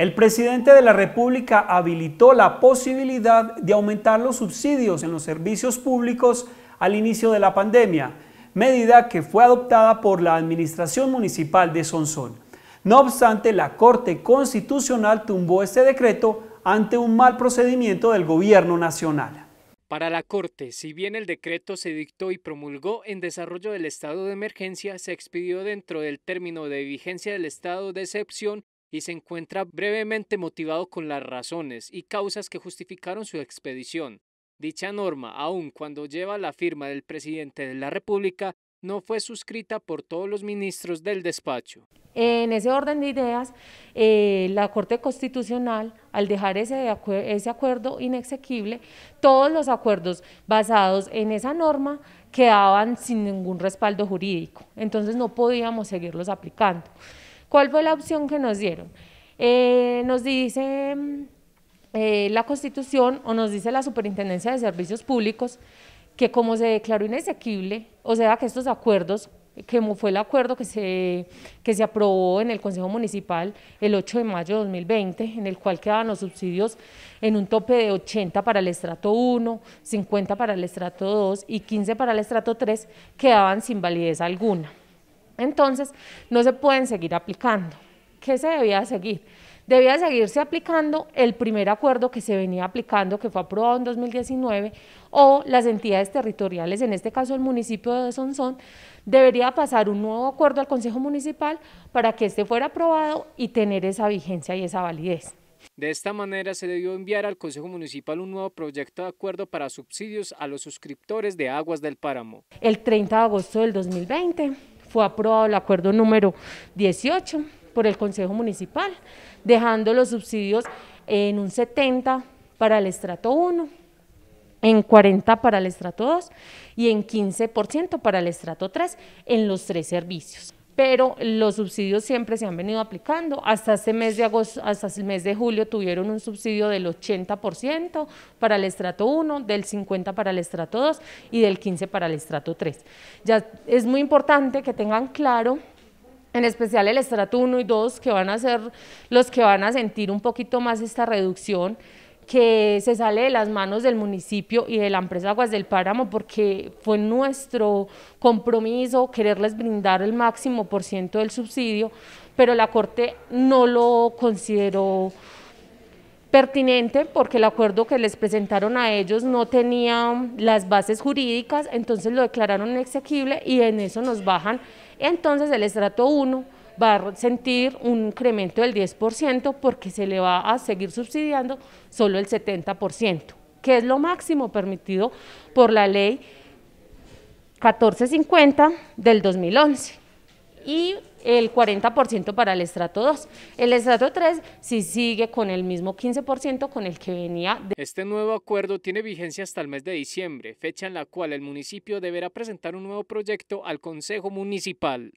El presidente de la República habilitó la posibilidad de aumentar los subsidios en los servicios públicos al inicio de la pandemia, medida que fue adoptada por la Administración Municipal de Sonsón. No obstante, la Corte Constitucional tumbó este decreto ante un mal procedimiento del Gobierno Nacional. Para la Corte, si bien el decreto se dictó y promulgó en desarrollo del estado de emergencia, se expidió dentro del término de vigencia del estado de excepción y se encuentra brevemente motivado con las razones y causas que justificaron su expedición. Dicha norma, aun cuando lleva la firma del presidente de la República, no fue suscrita por todos los ministros del despacho. En ese orden de ideas, eh, la Corte Constitucional, al dejar ese, ese acuerdo inexequible, todos los acuerdos basados en esa norma quedaban sin ningún respaldo jurídico, entonces no podíamos seguirlos aplicando. ¿Cuál fue la opción que nos dieron? Eh, nos dice eh, la Constitución o nos dice la Superintendencia de Servicios Públicos que como se declaró inesequible, o sea que estos acuerdos, que fue el acuerdo que se, que se aprobó en el Consejo Municipal el 8 de mayo de 2020, en el cual quedaban los subsidios en un tope de 80 para el estrato 1, 50 para el estrato 2 y 15 para el estrato 3, quedaban sin validez alguna. Entonces, no se pueden seguir aplicando. ¿Qué se debía seguir? Debía seguirse aplicando el primer acuerdo que se venía aplicando, que fue aprobado en 2019, o las entidades territoriales, en este caso el municipio de Sonsón, debería pasar un nuevo acuerdo al Consejo Municipal para que este fuera aprobado y tener esa vigencia y esa validez. De esta manera se debió enviar al Consejo Municipal un nuevo proyecto de acuerdo para subsidios a los suscriptores de Aguas del Páramo. El 30 de agosto del 2020 fue aprobado el acuerdo número 18 por el Consejo Municipal, dejando los subsidios en un 70 para el estrato 1, en 40 para el estrato 2 y en 15% para el estrato 3 en los tres servicios pero los subsidios siempre se han venido aplicando. Hasta este mes de agosto, hasta el mes de julio tuvieron un subsidio del 80% para el estrato 1, del 50 para el estrato 2 y del 15 para el estrato 3. Ya es muy importante que tengan claro en especial el estrato 1 y 2 que van a ser los que van a sentir un poquito más esta reducción que se sale de las manos del municipio y de la empresa Aguas del Páramo porque fue nuestro compromiso quererles brindar el máximo por ciento del subsidio, pero la Corte no lo consideró pertinente porque el acuerdo que les presentaron a ellos no tenía las bases jurídicas, entonces lo declararon inexequible y en eso nos bajan entonces el estrato 1 va a sentir un incremento del 10% porque se le va a seguir subsidiando solo el 70%, que es lo máximo permitido por la ley 1450 del 2011 y el 40% para el estrato 2. El estrato 3 sí sigue con el mismo 15% con el que venía. De... Este nuevo acuerdo tiene vigencia hasta el mes de diciembre, fecha en la cual el municipio deberá presentar un nuevo proyecto al Consejo Municipal.